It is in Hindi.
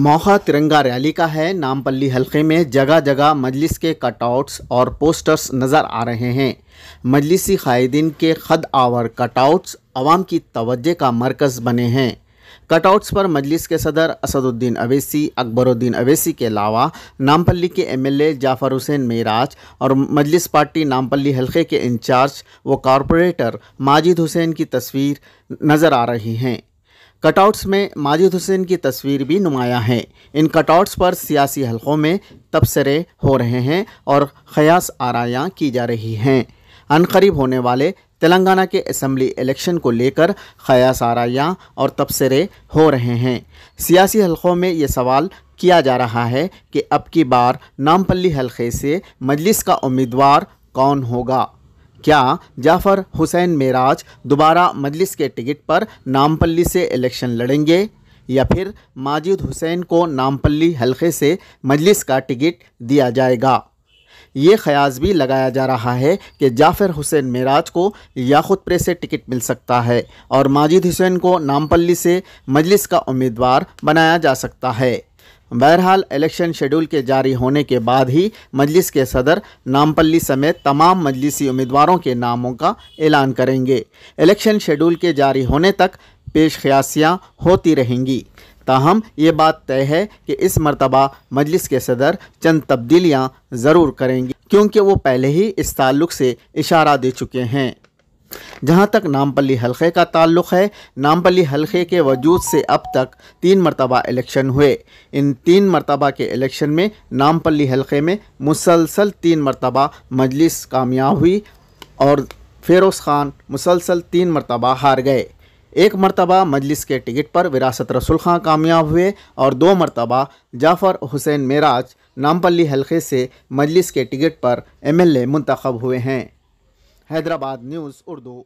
मौका तिरंगा रैली का है नामपल्ली हलके में जगह जगह मजलिस के कटआउट्स और पोस्टर्स नज़र आ रहे हैं मजलिसी कायदीन के खद आवर कटआउट्स आवाम की तवज्जे का मरकज़ बने हैं कटआउट्स पर मजलिस के सदर असदुद्दीन अवेसी अकबरुद्दीन अवेसी के अलावा नामपल्ली के एमएलए जाफ़र हुसैन मेराज और मजलिस पार्टी नामपल्ली हलके के इंचार्ज व कॉरपोरेटर माजिद हुसैन की तस्वीर नज़र आ रही हैं कटआउट्स में माजिद हुसैन की तस्वीर भी नुमाया है इन कटआउट्स पर सियासी हलकों में तबसरे हो रहे हैं और खयास आरायाँ की जा रही हैं अनकरीब होने वाले तेलंगाना के असम्बली इलेक्शन को लेकर खयास आरायाँ और तबसरे हो रहे हैं सियासी हलकों में ये सवाल किया जा रहा है कि अब की बार नामपल्ली हलके से मजलिस का उम्मीदवार कौन होगा क्या जाफर हुसैन मेराज दोबारा मजलिस के टिकट पर नामपल्ली से इलेक्शन लड़ेंगे या फिर माजिद हुसैन को नामपल्ली हलके से मजलिस का टिकट दिया जाएगा ये ख्यास भी लगाया जा रहा है कि जाफर हुसैन मेराज को याखुद प्रे से टिकट मिल सकता है और माजिद हुसैन को नामपल्ली से मजलिस का उम्मीदवार बनाया जा सकता है बहरहाल इलेक्शन शेड्यूल के जारी होने के बाद ही मजलिस के सदर नामपल्ली समेत तमाम मजलिसी उम्मीदवारों के नामों का ऐलान करेंगे इलेक्शन शेड्यूल के जारी होने तक पेश ख्यासियाँ होती रहेंगी ताहम ये बात तय है कि इस मरतबा मजलिस के सदर चंद तब्दीलियाँ ज़रूर करेंगी क्योंकि वो पहले ही इस ताल्लुक से इशारा दे चुके हैं जहां तक नामपल्ली हलक़े का ताल्लुक है नामपल्ली हलक़े के वजूद से अब तक तीन मरतबा इलेक्शन हुए इन तीन मरतबा के इलेक्शन में नामपल्ली हलक़े में मुसलसल तीन मरतबा मजलिस कामयाब हुई और फेरोज़ ख़ान मुसलसल तीन मरतबा हार गए एक मरतबा मजलिस के टिकट पर विरासत रसूल खां कामयाब हुए और दो मरतबा जाफ़र हुसैन मेराज नामपल्ली हलक़े से मजलिस के टिकट पर एमएलए मुंतखब हुए हैं हैदराबाद न्यूज़ उर्दू